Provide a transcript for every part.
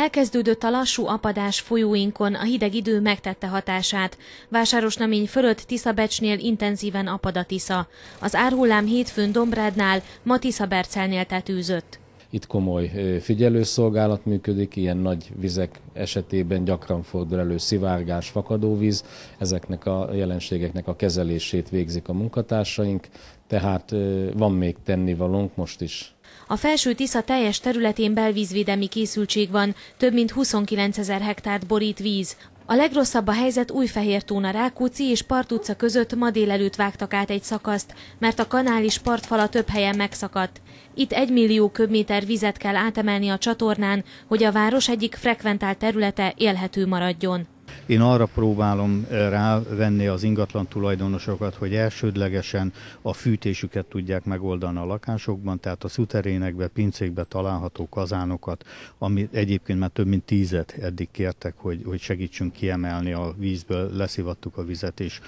Elkezdődött a lassú apadás folyóinkon, a hideg idő megtette hatását. Vásárosnamény fölött Tiszabecsnél intenzíven apad a Tisza. Az árhullám hétfőn Dombrádnál, ma Tiszabercelnél tetűzött. Itt komoly figyelőszolgálat működik, ilyen nagy vizek esetében gyakran fordul elő szivárgás, fakadóvíz, ezeknek a jelenségeknek a kezelését végzik a munkatársaink, tehát van még tennivalónk most is. A felső Tisza teljes területén belvízvédelmi készültség van, több mint 29 ezer hektárt borít víz. A legrosszabb a helyzet Újfehértóna Rákóczi és Part utca között ma délelőtt vágtak át egy szakaszt, mert a kanális partfala több helyen megszakadt. Itt egy millió köbméter vizet kell átemelni a csatornán, hogy a város egyik frekventált területe élhető maradjon. Én arra próbálom eh, rávenni az ingatlan tulajdonosokat, hogy elsődlegesen a fűtésüket tudják megoldani a lakásokban, tehát a szuterénekbe, pincékbe található kazánokat, ami egyébként már több mint tízet eddig kértek, hogy, hogy segítsünk kiemelni a vízből, leszivattuk a vizet, és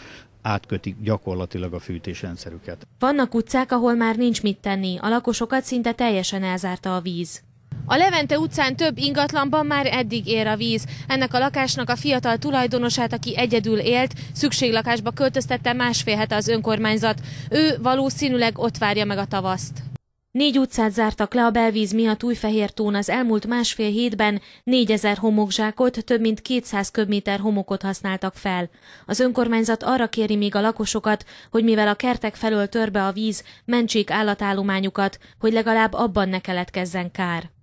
átkötik gyakorlatilag a fűtésrendszerüket. Vannak utcák, ahol már nincs mit tenni, a lakosokat szinte teljesen elzárta a víz. A Levente utcán több ingatlanban már eddig ér a víz. Ennek a lakásnak a fiatal tulajdonosát, aki egyedül élt, szükséglakásba költöztette másfél hete az önkormányzat. Ő valószínűleg ott várja meg a tavaszt. Négy utcát zártak le a belvíz miatt Újfehértón az elmúlt másfél hétben, 4000 homokzsákot, több mint 200 köbméter homokot használtak fel. Az önkormányzat arra kéri még a lakosokat, hogy mivel a kertek felől törbe a víz, mentsék állatállományukat, hogy legalább abban ne keletkezzen kár.